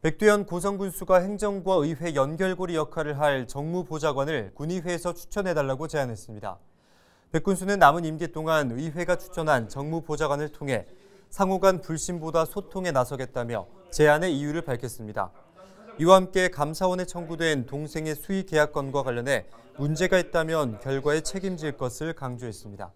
백두현 고성군수가 행정과 의회 연결고리 역할을 할 정무보좌관을 군의회에서 추천해달라고 제안했습니다. 백 군수는 남은 임기 동안 의회가 추천한 정무보좌관을 통해 상호 간 불신보다 소통에 나서겠다며 제안의 이유를 밝혔습니다. 이와 함께 감사원에 청구된 동생의 수의 계약건과 관련해 문제가 있다면 결과에 책임질 것을 강조했습니다.